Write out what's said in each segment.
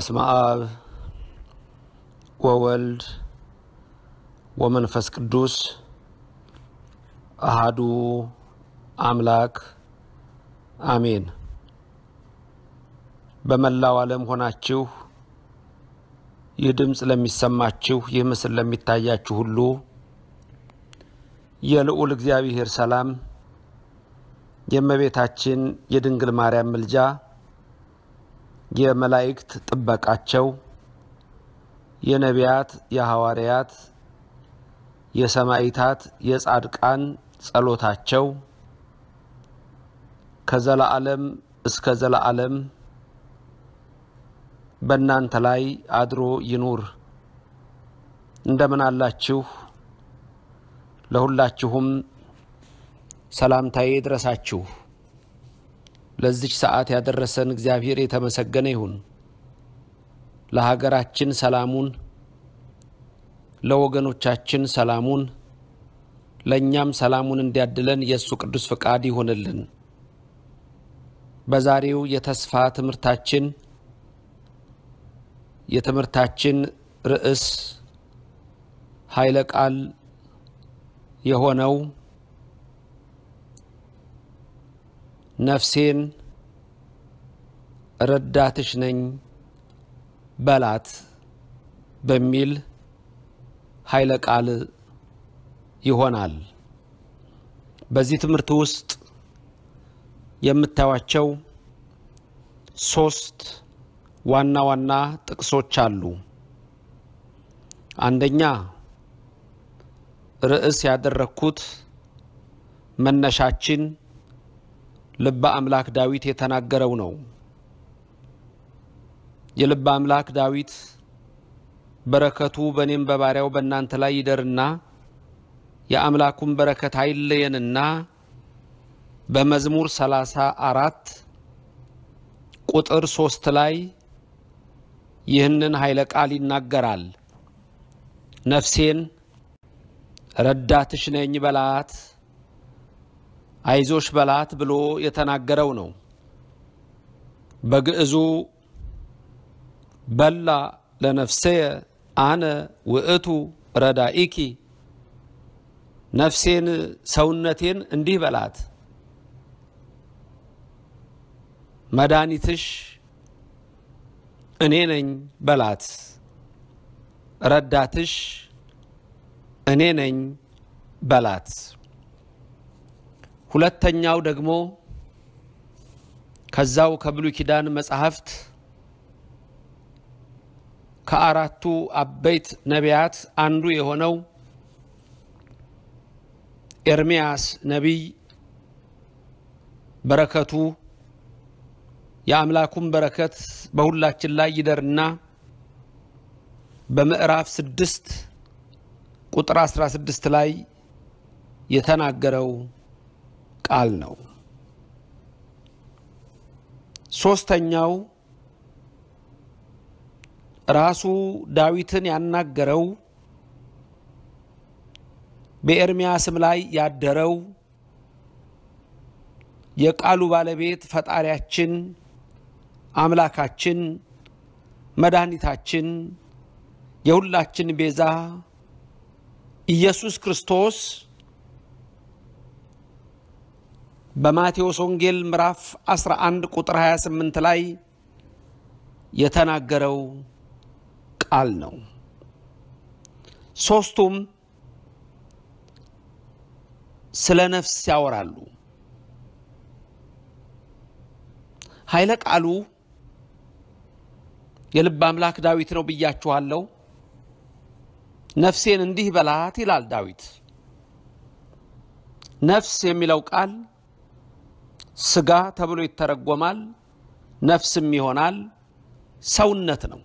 በስመ አብ ወወልድ ወመንፈስ ቅዱስ አሃዱ አምላክ አሜን። በመላው ዓለም ሆናችሁ ይህ ድምፅ ለሚሰማችሁ፣ ይህ ምስል ለሚታያችሁ ሁሉ የልዑል እግዚአብሔር ሰላም የእመቤታችን የድንግል ማርያም ምልጃ የመላእክት ጥበቃቸው የነቢያት፣ የሐዋርያት፣ የሰማይታት፣ የጻድቃን ጸሎታቸው ከዘላዓለም እስከ ዘላዓለም በእናንተ ላይ አድሮ ይኑር። እንደምን አላችሁ? ለሁላችሁም ሰላምታዬ ድረሳችሁ? ለዚች ሰዓት ያደረሰን እግዚአብሔር የተመሰገነ ይሁን። ለሀገራችን ሰላሙን፣ ለወገኖቻችን ሰላሙን፣ ለእኛም ሰላሙን እንዲያድለን የእሱ ቅዱስ ፈቃድ ይሆንልን። በዛሬው የተስፋ ትምህርታችን የትምህርታችን ርዕስ ኃይለ ቃል የሆነው ነፍሴን ረዳትሽ ነኝ በላት በሚል ኃይለ ቃል ይሆናል። በዚህ ትምህርት ውስጥ የምታዩቸው ሶስት ዋና ዋና ጥቅሶች አሉ። አንደኛ ርዕስ ያደረግኩት መነሻችን ልበ አምላክ ዳዊት የተናገረው ነው። የልበ አምላክ ዳዊት በረከቱ በእኔም በባሪያው በእናንተ ላይ ይደርና የአምላኩን በረከት አይለየንና በመዝሙር 34 ቁጥር 3 ላይ ይህንን ኃይለ ቃል ይናገራል። ነፍሴን ረዳትሽ ነኝ በላት አይዞሽ በላት ብሎ የተናገረው ነው። በግዕዙ በላ ለነፍስየ አነ ውእቱ ረዳኢኪ፣ ነፍሴን ሰውነቴን እንዲህ በላት መድኃኒትሽ እኔ ነኝ በላት፣ ረዳትሽ እኔ ነኝ በላት። ሁለተኛው ደግሞ ከዛው ከብሉይ ኪዳን መጽሐፍት ከአራቱ አበይት ነቢያት አንዱ የሆነው ኤርሚያስ ነቢይ በረከቱ የአምላኩን በረከት በሁላችን ላይ ይደርና በምዕራፍ ስድስት ቁጥር አስራ ስድስት ላይ የተናገረው ቃል ነው። ሶስተኛው ራሱ ዳዊትን ያናገረው በኤርምያስም ላይ ያደረው የቃሉ ባለቤት ፈጣሪያችን አምላካችን መድኃኒታችን የሁላችን ቤዛ ኢየሱስ ክርስቶስ በማቴዎስ ወንጌል ምዕራፍ 11 ቁጥር 28 ላይ የተናገረው ቃል ነው። ሦስቱም ስለ ነፍስ ያወራሉ። ኃይለ ቃሉ የልብ አምላክ ዳዊት ነው ብያችኋለሁ። ነፍሴን እንዲህ በላት ይላል ዳዊት። ነፍስ የሚለው ቃል ስጋ ተብሎ ይተረጎማል፣ ነፍስም ይሆናል። ሰውነት ነው።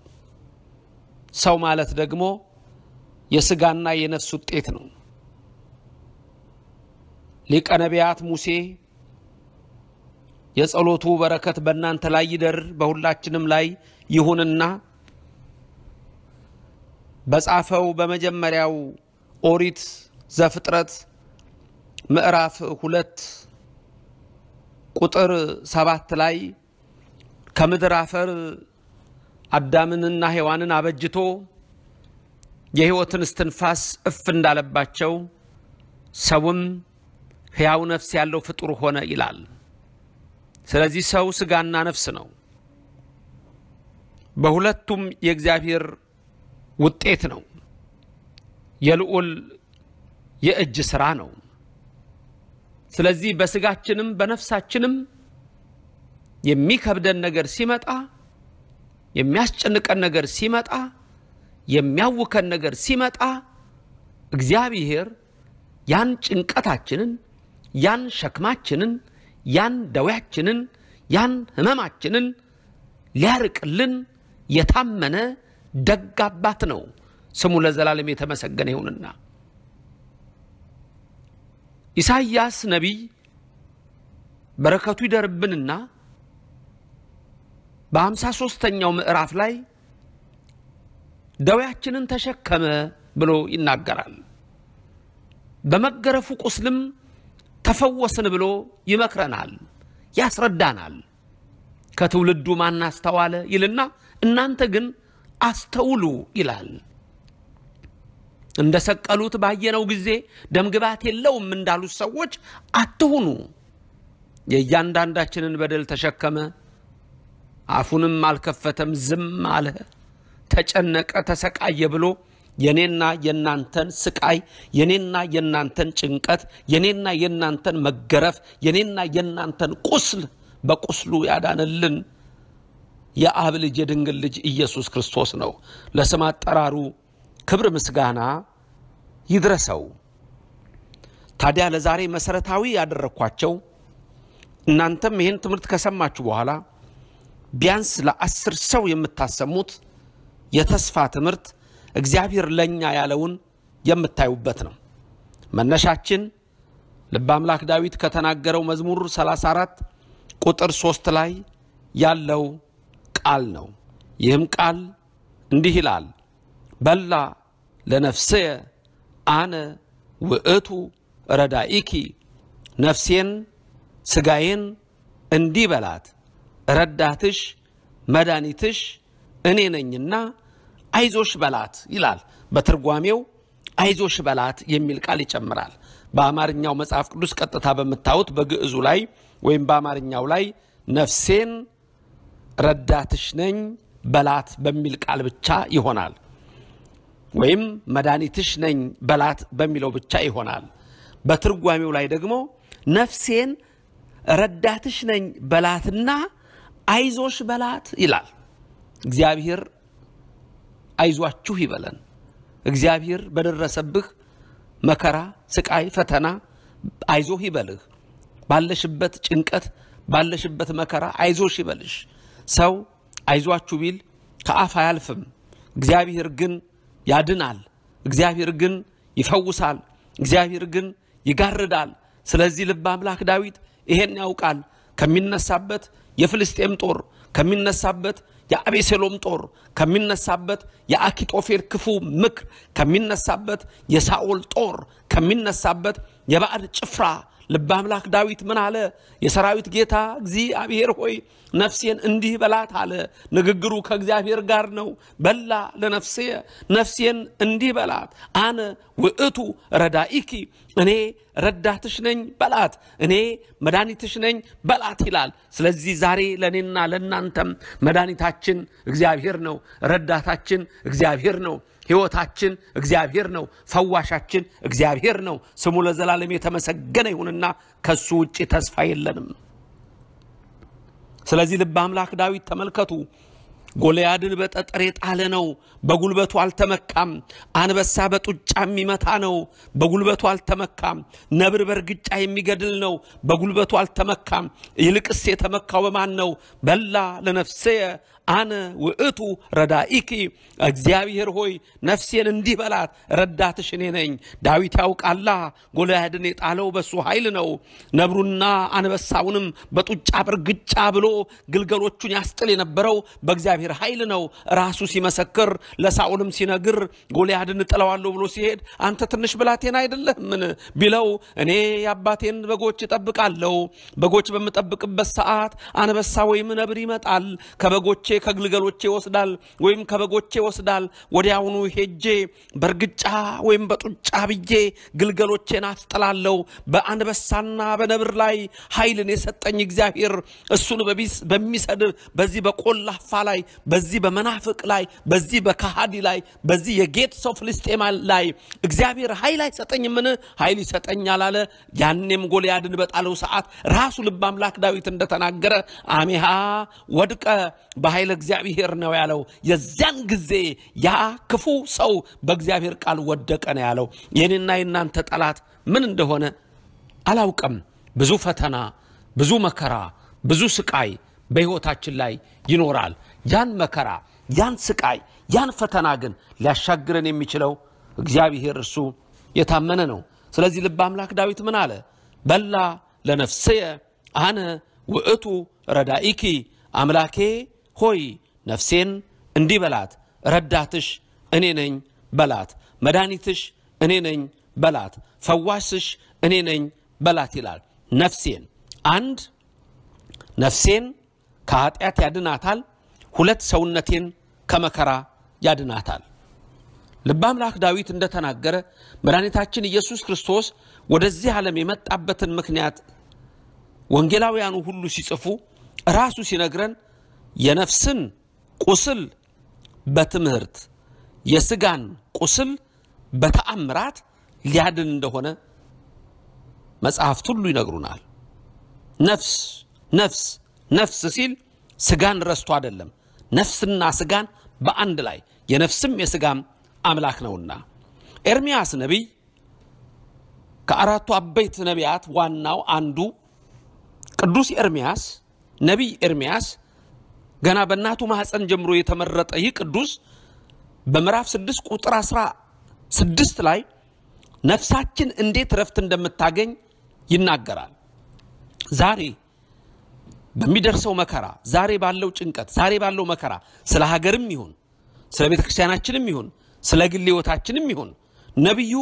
ሰው ማለት ደግሞ የስጋና የነፍስ ውጤት ነው። ሊቀ ነቢያት ሙሴ የጸሎቱ በረከት በእናንተ ላይ ይደር በሁላችንም ላይ ይሁንና በጻፈው በመጀመሪያው ኦሪት ዘፍጥረት ምዕራፍ ሁለት ቁጥር ሰባት ላይ ከምድር አፈር አዳምንና ሔዋንን አበጅቶ የሕይወትን እስትንፋስ እፍ እንዳለባቸው ሰውም ሕያው ነፍስ ያለው ፍጡር ሆነ ይላል። ስለዚህ ሰው ስጋና ነፍስ ነው። በሁለቱም የእግዚአብሔር ውጤት ነው። የልዑል የእጅ ሥራ ነው። ስለዚህ በስጋችንም በነፍሳችንም የሚከብደን ነገር ሲመጣ፣ የሚያስጨንቀን ነገር ሲመጣ፣ የሚያውከን ነገር ሲመጣ እግዚአብሔር ያን ጭንቀታችንን፣ ያን ሸክማችንን፣ ያን ደዌያችንን፣ ያን ሕመማችንን ሊያርቅልን የታመነ ደግ አባት ነው። ስሙ ለዘላለም የተመሰገነ ይሁንና ኢሳይያስ ነቢይ በረከቱ ይደርብንና በሀምሳ ሶስተኛው ምዕራፍ ላይ ደዌያችንን ተሸከመ ብሎ ይናገራል። በመገረፉ ቁስልም ተፈወስን ብሎ ይመክረናል፣ ያስረዳናል። ከትውልዱ ማን አስተዋለ ይልና እናንተ ግን አስተውሉ ይላል። እንደ ሰቀሉት ባየነው ጊዜ ደምግባት የለውም እንዳሉት ሰዎች አትሁኑ። የእያንዳንዳችንን በደል ተሸከመ፣ አፉንም አልከፈተም፣ ዝም አለ፣ ተጨነቀ፣ ተሰቃየ ብሎ የኔና የናንተን ስቃይ፣ የኔና የናንተን ጭንቀት፣ የኔና የናንተን መገረፍ፣ የኔና የናንተን ቁስል በቁስሉ ያዳንልን የአብ ልጅ የድንግል ልጅ ኢየሱስ ክርስቶስ ነው። ለስም አጠራሩ ክብር ምስጋና ይድረሰው። ታዲያ ለዛሬ መሰረታዊ ያደረግኳቸው እናንተም ይህን ትምህርት ከሰማችሁ በኋላ ቢያንስ ለአስር ሰው የምታሰሙት የተስፋ ትምህርት እግዚአብሔር ለእኛ ያለውን የምታዩበት ነው። መነሻችን ልበ አምላክ ዳዊት ከተናገረው መዝሙር 34 ቁጥር 3 ላይ ያለው ቃል ነው። ይህም ቃል እንዲህ ይላል በላ ለነፍስየ አነ ውእቱ ረዳኢኪ ነፍሴን ስጋዬን እንዲህ በላት ረዳትሽ መድኃኒትሽ እኔ ነኝና አይዞሽ በላት ይላል። በትርጓሜው አይዞሽ በላት የሚል ቃል ይጨምራል። በአማርኛው መጽሐፍ ቅዱስ ቀጥታ በምታዩት በግዕዙ ላይ ወይም በአማርኛው ላይ ነፍሴን ረዳትሽ ነኝ በላት በሚል ቃል ብቻ ይሆናል። ወይም መድኃኒትሽ ነኝ በላት በሚለው ብቻ ይሆናል። በትርጓሜው ላይ ደግሞ ነፍሴን ረዳትሽ ነኝ በላትና አይዞሽ በላት ይላል። እግዚአብሔር አይዟችሁ ይበለን። እግዚአብሔር በደረሰብህ መከራ፣ ስቃይ፣ ፈተና አይዞህ ይበልህ። ባለሽበት ጭንቀት፣ ባለሽበት መከራ አይዞሽ ይበልሽ። ሰው አይዟችሁ ቢል ከአፍ አያልፍም። እግዚአብሔር ግን ያድናል። እግዚአብሔር ግን ይፈውሳል። እግዚአብሔር ግን ይጋርዳል። ስለዚህ ልብ አምላክ ዳዊት ይሄን ያውቃል። ከሚነሳበት የፍልስጤም ጦር ከሚነሳበት የአቤሴሎም ጦር ከሚነሳበት የአኪጦፌል ክፉ ምክር ከሚነሳበት የሳኦል ጦር ከሚነሳበት የባዕድ ጭፍራ ልበ አምላክ ዳዊት ምን አለ? የሰራዊት ጌታ እግዚአብሔር ሆይ ነፍሴን እንዲህ በላት አለ። ንግግሩ ከእግዚአብሔር ጋር ነው። በላ ለነፍሴ ነፍሴን እንዲህ በላት፣ አነ ውእቱ ረዳኢኪ፣ እኔ ረዳትሽ ነኝ በላት፣ እኔ መድኃኒትሽ ነኝ በላት ይላል። ስለዚህ ዛሬ ለእኔና ለእናንተም መድኃኒታችን እግዚአብሔር ነው፣ ረዳታችን እግዚአብሔር ነው። ሕይወታችን እግዚአብሔር ነው። ፈዋሻችን እግዚአብሔር ነው። ስሙ ለዘላለም የተመሰገነ ይሁንና ከሱ ውጭ ተስፋ የለንም። ስለዚህ ልብ አምላክ ዳዊት ተመልከቱ፣ ጎልያድን በጠጠር የጣለ ነው። በጉልበቱ አልተመካም። አንበሳ በጡጫ የሚመታ ነው። በጉልበቱ አልተመካም። ነብር በእርግጫ የሚገድል ነው። በጉልበቱ አልተመካም። ይልቅስ የተመካው በማን ነው? በላ ለነፍሴ አነ ውእቱ ረዳኢኪ እግዚአብሔር ሆይ ነፍሴን እንዲህ በላት፣ ረዳትሽ እኔ ነኝ። ዳዊት ያውቃላ ጎልያድን የጣለው በሱ ኃይል ነው። ነብሩና አንበሳውንም በጡጫ ብርግጫ ብሎ ግልገሎቹን ያስጥል የነበረው በእግዚአብሔር ኃይል ነው። ራሱ ሲመሰክር ለሳኦልም ሲነግር ጎልያድን እጥለዋለሁ ብሎ ሲሄድ አንተ ትንሽ ብላቴን አይደለህምን ቢለው እኔ የአባቴን በጎች እጠብቃለሁ፣ በጎች በምጠብቅበት ሰዓት አንበሳ ወይም ነብር ይመጣል ከበጎቼ ከግልገሎቼ ይወስዳል ወይም ከበጎቼ ይወስዳል። ወዲያውኑ ሄጄ በእርግጫ ወይም በጡጫ ብዬ ግልገሎቼን አስጥላለሁ። በአንበሳና በነብር ላይ ኃይልን የሰጠኝ እግዚአብሔር እሱን በሚሰድር በዚህ በቆላፋ ላይ፣ በዚህ በመናፍቅ ላይ፣ በዚህ በካሃዲ ላይ፣ በዚህ የጌት ሰው ፍልስጤማ ላይ እግዚአብሔር ኃይል አይሰጠኝምን? ኃይል ይሰጠኛል አለ። ያኔም ጎልያድን በጣለው ሰዓት ራሱ ልብ አምላክ ዳዊት እንደተናገረ አሜሃ ወድቀ በኃይል ኃይል እግዚአብሔር ነው ያለው። የዚያን ጊዜ ያ ክፉ ሰው በእግዚአብሔር ቃል ወደቀ ነው ያለው። የኔና የእናንተ ጠላት ምን እንደሆነ አላውቅም። ብዙ ፈተና፣ ብዙ መከራ፣ ብዙ ስቃይ በሕይወታችን ላይ ይኖራል። ያን መከራ፣ ያን ስቃይ፣ ያን ፈተና ግን ሊያሻግረን የሚችለው እግዚአብሔር እርሱ የታመነ ነው። ስለዚህ ልበ አምላክ ዳዊት ምን አለ? በላ ለነፍስየ አነ ውእቱ ረዳኢኪ አምላኬ ሆይ ነፍሴን እንዲህ በላት፣ ረዳትሽ እኔ ነኝ በላት፣ መድኃኒትሽ እኔ ነኝ በላት፣ ፈዋሽሽ እኔ ነኝ በላት ይላል። ነፍሴን አንድ ነፍሴን ከኃጢአት ያድናታል። ሁለት ሰውነቴን ከመከራ ያድናታል። ልበ አምላክ ዳዊት እንደተናገረ መድኃኒታችን ኢየሱስ ክርስቶስ ወደዚህ ዓለም የመጣበትን ምክንያት ወንጌላውያኑ ሁሉ ሲጽፉ ራሱ ሲነግረን የነፍስን ቁስል በትምህርት የስጋን ቁስል በተአምራት ሊያድን እንደሆነ መጽሐፍት ሁሉ ይነግሩናል። ነፍስ ነፍስ ነፍስ ሲል ስጋን ረስቶ አይደለም። ነፍስና ስጋን በአንድ ላይ የነፍስም የስጋም አምላክ ነውና ኤርሚያስ ነቢይ ከአራቱ አበይት ነቢያት ዋናው አንዱ ቅዱስ ኤርሚያስ ነቢይ ኤርሚያስ ገና በእናቱ ማህፀን ጀምሮ የተመረጠ ይህ ቅዱስ በምዕራፍ 6 ቁጥር 16 ላይ ነፍሳችን እንዴት ረፍት እንደምታገኝ ይናገራል። ዛሬ በሚደርሰው መከራ፣ ዛሬ ባለው ጭንቀት፣ ዛሬ ባለው መከራ ስለ ሀገርም ይሁን ስለ ቤተ ክርስቲያናችንም ይሁን ስለ ግል ሕይወታችንም ይሁን ነቢዩ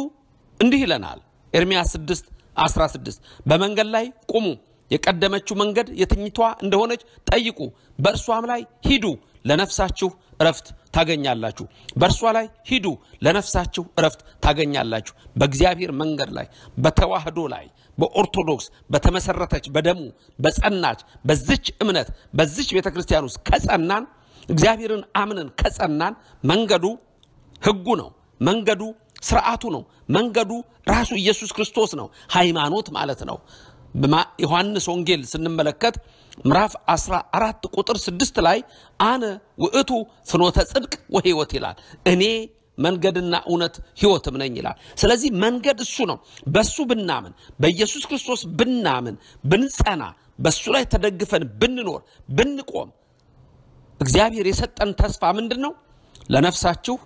እንዲህ ይለናል። ኤርምያስ 6 16 በመንገድ ላይ ቁሙ የቀደመችው መንገድ የትኝቷ እንደሆነች ጠይቁ፣ በእርሷም ላይ ሂዱ፣ ለነፍሳችሁ እረፍት ታገኛላችሁ። በእርሷ ላይ ሂዱ፣ ለነፍሳችሁ እረፍት ታገኛላችሁ። በእግዚአብሔር መንገድ ላይ በተዋህዶ ላይ በኦርቶዶክስ በተመሰረተች በደሙ በጸናች በዚች እምነት በዚች ቤተ ክርስቲያን ውስጥ ከጸናን እግዚአብሔርን አምነን ከጸናን መንገዱ ሕጉ ነው። መንገዱ ስርዓቱ ነው። መንገዱ ራሱ ኢየሱስ ክርስቶስ ነው። ሃይማኖት ማለት ነው። ዮሐንስ ወንጌል ስንመለከት ምዕራፍ 14 ቁጥር 6 ላይ አነ ውእቱ ፍኖተ ጽድቅ ወህይወት ይላል። እኔ መንገድና እውነት ህይወትም ነኝ ይላል። ስለዚህ መንገድ እሱ ነው። በሱ ብናምን፣ በኢየሱስ ክርስቶስ ብናምን፣ ብንጸና፣ በሱ ላይ ተደግፈን ብንኖር፣ ብንቆም እግዚአብሔር የሰጠን ተስፋ ምንድን ነው? ለነፍሳችሁ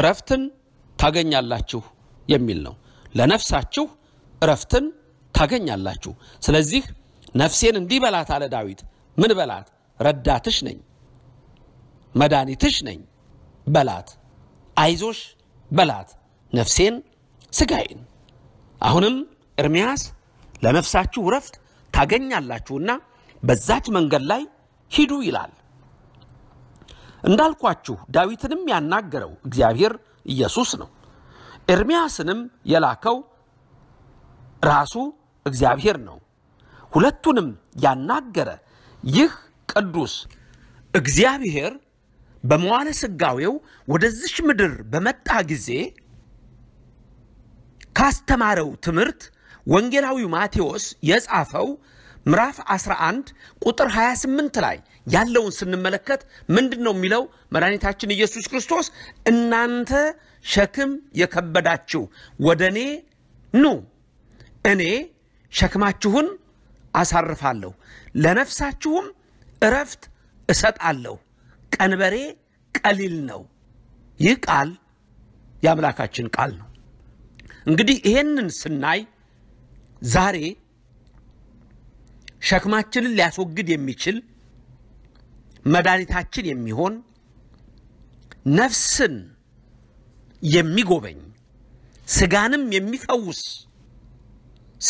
እረፍትን ታገኛላችሁ የሚል ነው። ለነፍሳችሁ እረፍትን ታገኛላችሁ። ስለዚህ ነፍሴን እንዲህ በላት አለ ዳዊት። ምን በላት? ረዳትሽ ነኝ፣ መድኃኒትሽ ነኝ በላት። አይዞሽ በላት ነፍሴን ስጋዬን። አሁንም ኤርምያስ ለነፍሳችሁ እረፍት ታገኛላችሁና በዛች መንገድ ላይ ሂዱ ይላል። እንዳልኳችሁ ዳዊትንም ያናገረው እግዚአብሔር ኢየሱስ ነው። ኤርምያስንም የላከው ራሱ እግዚአብሔር ነው። ሁለቱንም ያናገረ ይህ ቅዱስ እግዚአብሔር በመዋለ ስጋዌው ወደዚች ምድር በመጣ ጊዜ ካስተማረው ትምህርት ወንጌላዊው ማቴዎስ የጻፈው ምዕራፍ 11 ቁጥር 28 ላይ ያለውን ስንመለከት ምንድን ነው የሚለው? መድኃኒታችን ኢየሱስ ክርስቶስ እናንተ ሸክም የከበዳችሁ ወደ እኔ ኑ እኔ ሸክማችሁን አሳርፋለሁ፣ ለነፍሳችሁም እረፍት እሰጣለሁ፣ ቀንበሬ ቀሊል ነው። ይህ ቃል የአምላካችን ቃል ነው። እንግዲህ ይሄንን ስናይ ዛሬ ሸክማችንን ሊያስወግድ የሚችል መድኃኒታችን የሚሆን ነፍስን የሚጎበኝ ስጋንም የሚፈውስ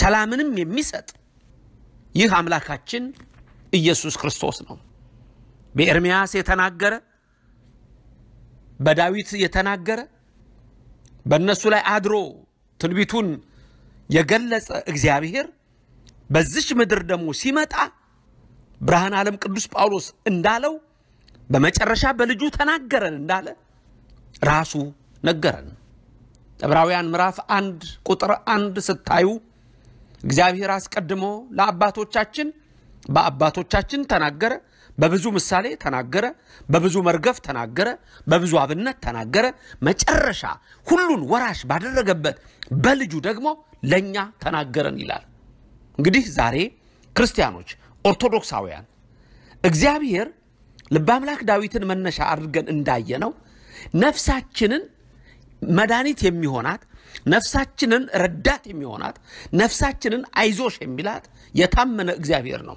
ሰላምንም የሚሰጥ ይህ አምላካችን ኢየሱስ ክርስቶስ ነው። በኤርምያስ የተናገረ በዳዊት የተናገረ በእነሱ ላይ አድሮ ትንቢቱን የገለጸ እግዚአብሔር በዚች ምድር ደግሞ ሲመጣ ብርሃን ዓለም ቅዱስ ጳውሎስ እንዳለው በመጨረሻ በልጁ ተናገረን እንዳለ ራሱ ነገረን። ዕብራውያን ምዕራፍ አንድ ቁጥር አንድ ስታዩ እግዚአብሔር አስቀድሞ ለአባቶቻችን በአባቶቻችን ተናገረ፣ በብዙ ምሳሌ ተናገረ፣ በብዙ መርገፍ ተናገረ፣ በብዙ አብነት ተናገረ። መጨረሻ ሁሉን ወራሽ ባደረገበት በልጁ ደግሞ ለእኛ ተናገረን ይላል። እንግዲህ ዛሬ ክርስቲያኖች፣ ኦርቶዶክሳውያን እግዚአብሔር ልበ አምላክ ዳዊትን መነሻ አድርገን እንዳየነው ነፍሳችንን መድኃኒት የሚሆናት ነፍሳችንን ረዳት የሚሆናት ነፍሳችንን አይዞሽ የሚላት የታመነ እግዚአብሔር ነው።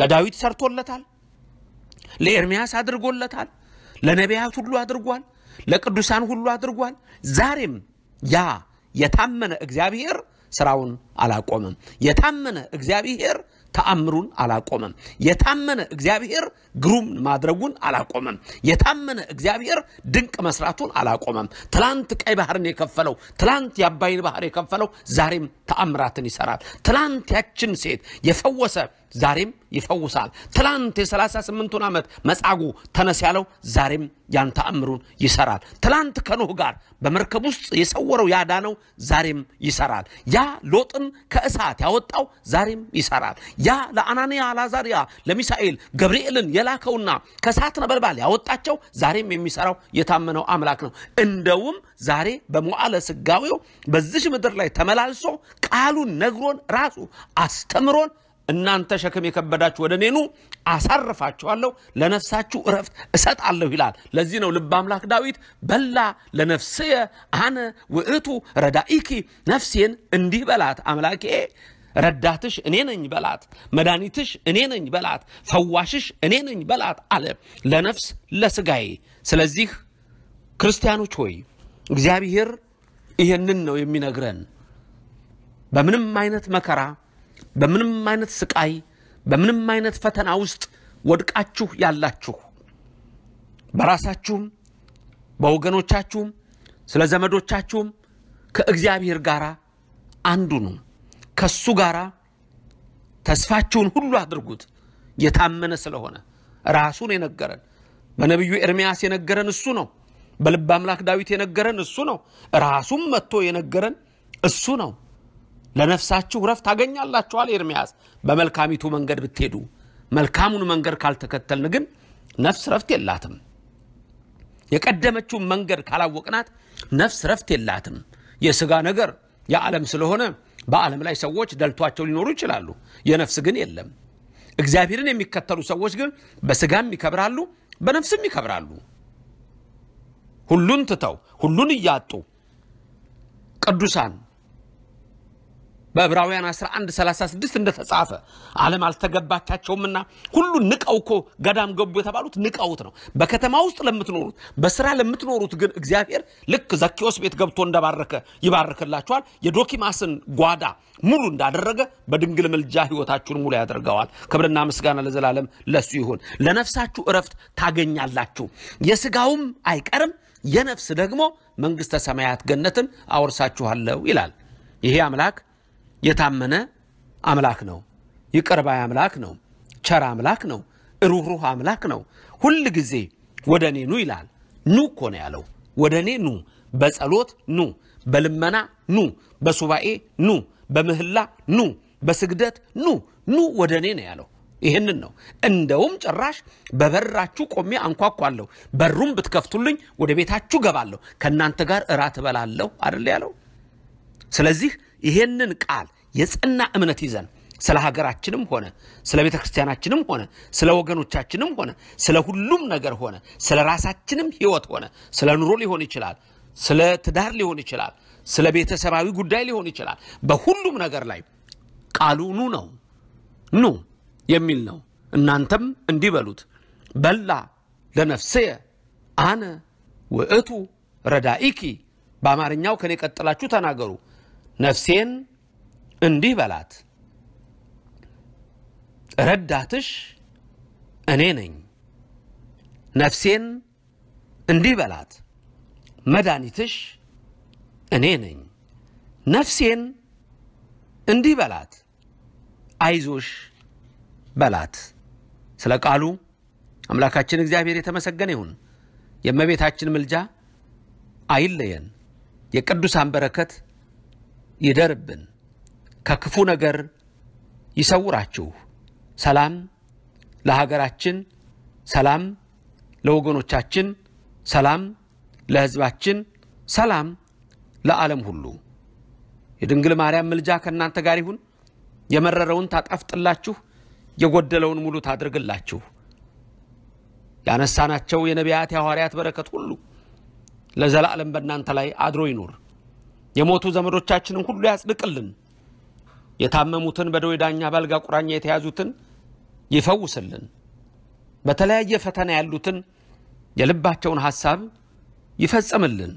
ለዳዊት ሰርቶለታል፣ ለኤርሚያስ አድርጎለታል፣ ለነቢያት ሁሉ አድርጓል፣ ለቅዱሳን ሁሉ አድርጓል። ዛሬም ያ የታመነ እግዚአብሔር ስራውን አላቆመም። የታመነ እግዚአብሔር ተአምሩን አላቆመም። የታመነ እግዚአብሔር ግሩም ማድረጉን አላቆመም። የታመነ እግዚአብሔር ድንቅ መስራቱን አላቆመም። ትላንት ቀይ ባህርን የከፈለው፣ ትላንት የአባይን ባህር የከፈለው ዛሬም ተአምራትን ይሰራል። ትላንት ያችን ሴት የፈወሰ ዛሬም ይፈውሳል። ትላንት የሰላሳ ስምንቱን ዓመት መጻጉ ተነስ ያለው ዛሬም ያን ተአምሩን ይሰራል። ትላንት ከኖህ ጋር በመርከብ ውስጥ የሰወረው ያዳነው ዛሬም ይሰራል። ያ ሎጥን ከእሳት ያወጣው ዛሬም ይሰራል። ያ ለአናንያ አላዛሪያ፣ ለሚሳኤል ገብርኤልን የላከውና ከእሳት ነበልባል ያወጣቸው ዛሬም የሚሰራው የታመነው አምላክ ነው። እንደውም ዛሬ በመዋዕለ ስጋዌው በዚህ ምድር ላይ ተመላልሶ ቃሉን ነግሮን ራሱ አስተምሮን እናንተ ሸክም የከበዳችሁ ወደ እኔኑ አሳርፋችኋለሁ፣ ለነፍሳችሁ እረፍት እሰጣለሁ ይላል። ለዚህ ነው ልበ አምላክ ዳዊት በላ ለነፍስየ አነ ውእቱ ረዳኢኪ፣ ነፍሴን እንዲህ በላት አምላኬ ረዳትሽ እኔ ነኝ በላት፣ መድኃኒትሽ እኔ ነኝ በላት፣ ፈዋሽሽ እኔ ነኝ በላት አለ ለነፍስ ለስጋዬ። ስለዚህ ክርስቲያኖች ሆይ እግዚአብሔር ይህንን ነው የሚነግረን። በምንም አይነት መከራ በምንም አይነት ስቃይ፣ በምንም አይነት ፈተና ውስጥ ወድቃችሁ ያላችሁ በራሳችሁም በወገኖቻችሁም ስለ ዘመዶቻችሁም ከእግዚአብሔር ጋር አንዱ ነው። ከሱ ጋር ተስፋችሁን ሁሉ አድርጉት። የታመነ ስለሆነ ራሱን የነገረን በነቢዩ ኤርምያስ የነገረን እሱ ነው። በልብ አምላክ ዳዊት የነገረን እሱ ነው። ራሱም መጥቶ የነገረን እሱ ነው። ለነፍሳችሁ ረፍ ታገኛላችኋል። ኤርምያስ በመልካሚቱ መንገድ ብትሄዱ፣ መልካሙን መንገድ ካልተከተልን ግን ነፍስ ረፍት የላትም። የቀደመችውን መንገድ ካላወቅናት ነፍስ ረፍት የላትም። የስጋ ነገር የዓለም ስለሆነ በዓለም ላይ ሰዎች ደልቷቸው ሊኖሩ ይችላሉ። የነፍስ ግን የለም። እግዚአብሔርን የሚከተሉ ሰዎች ግን በስጋም ይከብራሉ፣ በነፍስም ይከብራሉ። ሁሉን ትተው ሁሉን እያጡ ቅዱሳን በዕብራውያን 1136 እንደተጻፈ ዓለም አልተገባቻቸውምና ሁሉ ንቀው እኮ ገዳም ገቡ የተባሉት ንቀውት ነው። በከተማ ውስጥ ለምትኖሩት በስራ ለምትኖሩት ግን እግዚአብሔር ልክ ዘኪዎስ ቤት ገብቶ እንደባረከ ይባርክላችኋል። የዶኪማስን ጓዳ ሙሉ እንዳደረገ በድንግል ምልጃ ህይወታችሁን ሙሉ ያደርገዋል። ክብርና ምስጋና ለዘላለም ለሱ ይሁን። ለነፍሳችሁ እረፍት ታገኛላችሁ። የስጋውም አይቀርም የነፍስ ደግሞ መንግሥተ ሰማያት ገነትን አወርሳችኋለሁ ይላል ይሄ አምላክ የታመነ አምላክ ነው። ይቅር አምላክ ነው። ቸር አምላክ ነው። ሩህሩህ አምላክ ነው። ሁል ጊዜ ወደ እኔ ኑ ይላል። ኑ እኮ ነው ያለው። ወደ እኔ ኑ፣ በጸሎት ኑ፣ በልመና ኑ፣ በሱባኤ ኑ፣ በምህላ ኑ፣ በስግደት ኑ፣ ኑ ወደ እኔ ነው ያለው። ይህንን ነው እንደውም ጭራሽ በበራችሁ ቆሜ አንኳኳለሁ፣ በሩም ብትከፍቱልኝ ወደ ቤታችሁ ገባለሁ፣ ከእናንተ ጋር እራት እበላለሁ አደለ ያለው። ስለዚህ ይሄንን ቃል የጸና እምነት ይዘን ስለ ሀገራችንም ሆነ ስለ ቤተ ክርስቲያናችንም ሆነ ስለ ወገኖቻችንም ሆነ ስለ ሁሉም ነገር ሆነ ስለ ራሳችንም ህይወት ሆነ ስለ ኑሮ ሊሆን ይችላል፣ ስለ ትዳር ሊሆን ይችላል፣ ስለ ቤተሰባዊ ጉዳይ ሊሆን ይችላል። በሁሉም ነገር ላይ ቃሉ ኑ ነው ኑ የሚል ነው። እናንተም እንዲህ በሉት በላ ለነፍስየ አነ ውእቱ ረዳኢኪ። በአማርኛው ከኔ ቀጥላችሁ ተናገሩ። ነፍሴን እንዲህ በላት፣ ረዳትሽ እኔ ነኝ። ነፍሴን እንዲህ በላት፣ መድኃኒትሽ እኔ ነኝ። ነፍሴን እንዲህ በላት፣ አይዞሽ በላት። ስለ ቃሉ አምላካችን እግዚአብሔር የተመሰገነ ይሁን። የእመቤታችን ምልጃ አይለየን። የቅዱሳን በረከት ይደርብን፣ ከክፉ ነገር ይሰውራችሁ። ሰላም ለሀገራችን፣ ሰላም ለወገኖቻችን፣ ሰላም ለሕዝባችን፣ ሰላም ለዓለም ሁሉ። የድንግል ማርያም ምልጃ ከእናንተ ጋር ይሁን። የመረረውን ታጣፍጥላችሁ፣ የጎደለውን ሙሉ ታድርግላችሁ። ያነሳናቸው የነቢያት የሐዋርያት በረከት ሁሉ ለዘላለም በእናንተ ላይ አድሮ ይኑር። የሞቱ ዘመዶቻችንን ሁሉ ያጽድቅልን። የታመሙትን በደዌ ዳኛ በአልጋ ቁራኛ የተያዙትን ይፈውስልን። በተለያየ ፈተና ያሉትን የልባቸውን ሐሳብ ይፈጽምልን።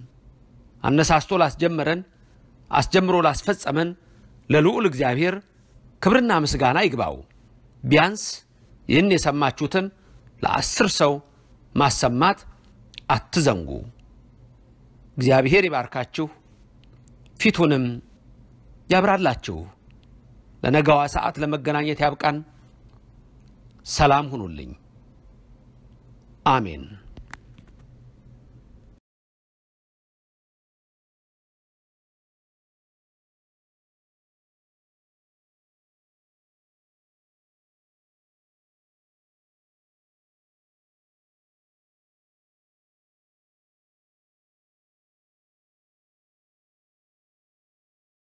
አነሳስቶ ላስጀመረን አስጀምሮ ላስፈጸመን ለልዑል እግዚአብሔር ክብርና ምስጋና ይግባው። ቢያንስ ይህን የሰማችሁትን ለአስር ሰው ማሰማት አትዘንጉ። እግዚአብሔር ይባርካችሁ። ፊቱንም ያብራላችሁ። ለነገዋ ሰዓት ለመገናኘት ያብቃን። ሰላም ሁኑልኝ። አሜን።